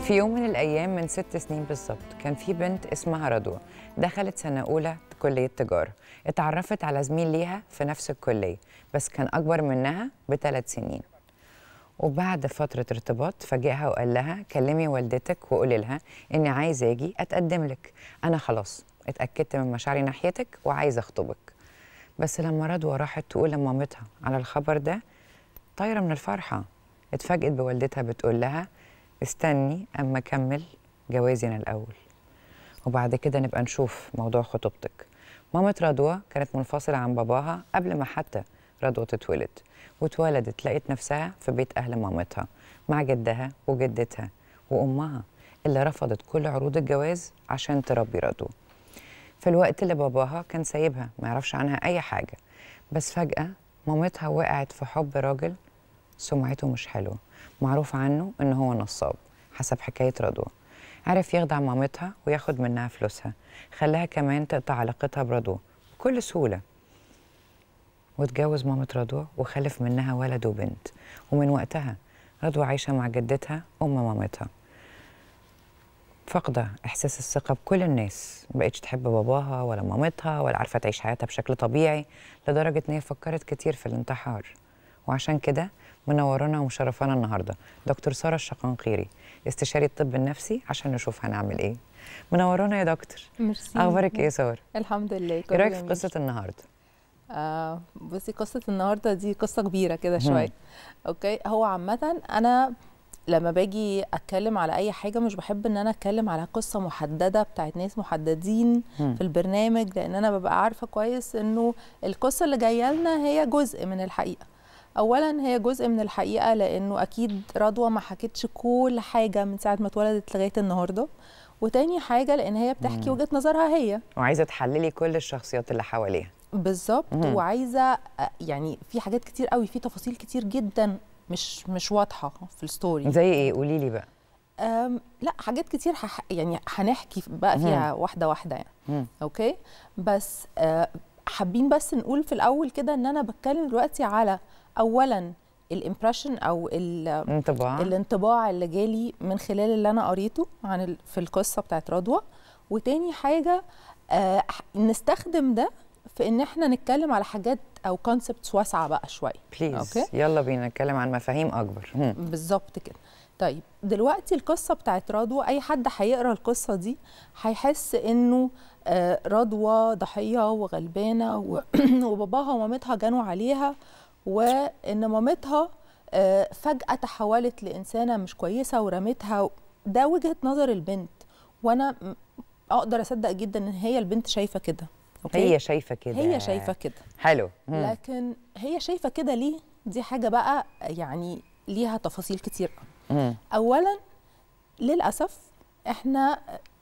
في يوم من الأيام من ست سنين بالظبط كان في بنت اسمها رضوى دخلت سنة أولى كلية تجارة اتعرفت على زميل ليها في نفس الكلية بس كان أكبر منها بثلاث سنين وبعد فترة ارتباط فاجئها وقال لها كلمي والدتك وقولي لها إني عايز أجي أتقدم لك أنا خلاص اتأكدت من مشاعري ناحيتك وعايز أخطبك بس لما رضوى راحت تقول لمامتها على الخبر ده طايرة من الفرحة اتفاجئت بوالدتها بتقول لها استني اما اكمل جوازي انا الاول وبعد كده نبقى نشوف موضوع خطوبتك مامة رضوى كانت منفصلة عن باباها قبل ما حتى رضوى تتولد وتولدت لقيت نفسها في بيت أهل مامتها مع جدها وجدتها وأمها اللي رفضت كل عروض الجواز عشان تربي رضوى في الوقت اللي باباها كان سايبها ما يعرفش عنها أي حاجة بس فجأة مامتها وقعت في حب راجل سمعته مش حلوه معروف عنه إن هو نصاب حسب حكاية رضوى عرف يخدع مامتها وياخد منها فلوسها خلاها كمان تقطع علاقتها برضوى بكل سهولة واتجوز مامة رضوى وخلف منها ولد وبنت ومن وقتها رضوى عايشة مع جدتها أم مامتها فاقدة إحساس الثقة بكل الناس بقتش تحب باباها ولا مامتها ولا عارفة تعيش حياتها بشكل طبيعي لدرجة إن هي فكرت كتير في الانتحار وعشان كده منورانا ومشرفانا النهارده دكتور ساره الشقنقيري استشاري الطب النفسي عشان نشوف هنعمل ايه منورانا يا دكتور ميرسي اخبارك ايه ساره الحمد لله ايه رايك في قصه النهارده آه بصي قصه النهارده دي قصه كبيره كده شويه اوكي هو عامه انا لما باجي اتكلم على اي حاجه مش بحب ان انا اتكلم على قصه محدده بتاعت ناس محددين م. في البرنامج لان انا ببقى عارفه كويس انه القصه اللي جايه لنا هي جزء من الحقيقه اولا هي جزء من الحقيقه لانه اكيد رضوى ما حكتش كل حاجه من ساعه ما اتولدت لغايه النهارده وتاني حاجه لان هي بتحكي وجهه نظرها هي وعايزه تحللي كل الشخصيات اللي حواليها بالظبط وعايزه يعني في حاجات كتير قوي في تفاصيل كتير جدا مش مش واضحه في الستوري زي ايه قولي لي بقى لا حاجات كتير حح يعني هنحكي بقى فيها مم. واحده واحده يعني مم. اوكي بس حابين بس نقول في الاول كده ان انا بتكلم دلوقتي على اولا الامبريشن او الانطباع الانطباع اللي جالي من خلال اللي انا قريته عن في القصه بتاعت رضوى وتاني حاجه آه نستخدم ده في ان احنا نتكلم على حاجات او كونسبتس واسعه بقى شويه بليز okay. يلا بينا نتكلم عن مفاهيم اكبر بالظبط كده طيب دلوقتي القصه بتاعت رضوى اي حد هيقرا القصه دي هيحس انه آه رضوى ضحيه وغلبانه و... وباباها ومامتها جانوا عليها وان مامتها آه، فجاه تحولت لانسانه مش كويسه ورمتها ده وجهه نظر البنت وانا اقدر اصدق جدا ان هي البنت شايفه كده هي شايفه كده هي شايفه كده حلو مم. لكن هي شايفه كده ليه دي حاجه بقى يعني ليها تفاصيل كتير مم. اولا للاسف احنا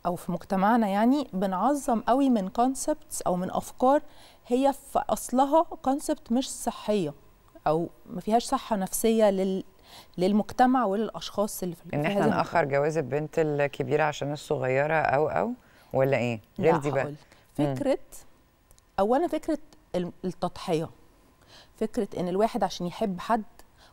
او في مجتمعنا يعني بنعظم قوي من كونسبتس او من افكار هي في اصلها كونسبت مش صحيه او ما فيهاش صحه نفسيه لل للمجتمع وللاشخاص اللي في ان احنا ناخر جواز البنت الكبيره عشان الصغيره او او ولا ايه غير دي بقى فكره اولا فكره التضحيه فكره ان الواحد عشان يحب حد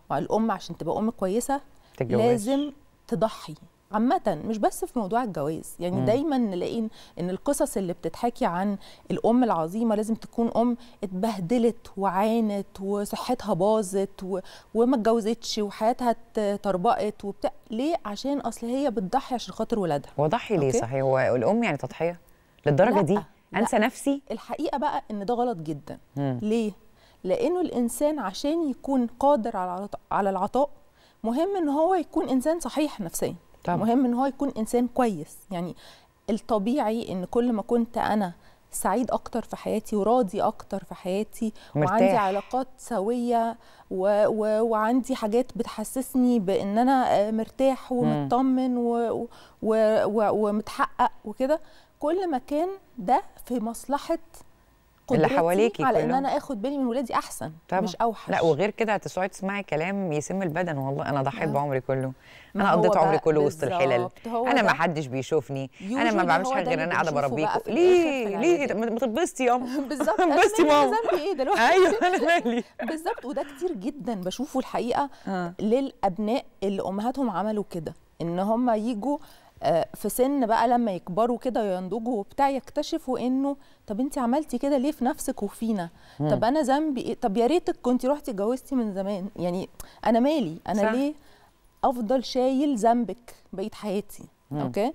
والام عشان تبقى ام كويسه تجوز. لازم تضحي عامه مش بس في موضوع الجواز يعني م. دايما نلاقي ان القصص اللي بتتحكي عن الام العظيمه لازم تكون ام اتبهدلت وعانت وصحتها باظت و... وما اتجوزتش وحياتها اتطربقت وبتاع ليه عشان اصل هي بتضحي عشان خاطر ولادها هو ضحي ليه صحيح هو الام يعني تضحيه للدرجه لا. دي انسى لا. نفسي الحقيقه بقى ان ده غلط جدا م. ليه لانه الانسان عشان يكون قادر على على العطاء مهم ان هو يكون انسان صحيح نفسيا طبعا. مهم ان هو يكون انسان كويس يعني الطبيعي ان كل ما كنت انا سعيد اكتر في حياتي وراضي اكتر في حياتي مرتاح. وعندي علاقات سويه و... و... وعندي حاجات بتحسسني بان انا مرتاح ومطمن و... و... و... ومتحقق وكده كل ما كان ده في مصلحه اللي حواليكي على ان انا اخد بالي من ولادي احسن طبعا. مش اوحش لا وغير كده هتسعي تسمعي كلام يسم البدن والله انا ضحيت آه. بعمري كله انا قضيت عمري كله وسط الحلال انا ما حدش بيشوفني انا ما بعملش حاجه غير انا قاعده بربيكم ليه ليه ما تتبسطي ام بالظبط انبسطي ماما ذنبي ايه دلوقتي ايوه انا مالي بالظبط وده كتير جدا بشوفه الحقيقه آه. للابناء اللي امهاتهم عملوا كده ان هم يجوا آه، في سن بقى لما يكبروا كده ينضجوا وبتاع يكتشفوا انه طب انت عملتي كده ليه في نفسك وفينا مم. طب انا ذنبي ايه طب يا ريتك كنت رحتي اتجوزتي من زمان يعني انا مالي انا صح. ليه افضل شايل ذنبك بقيه حياتي مم. اوكي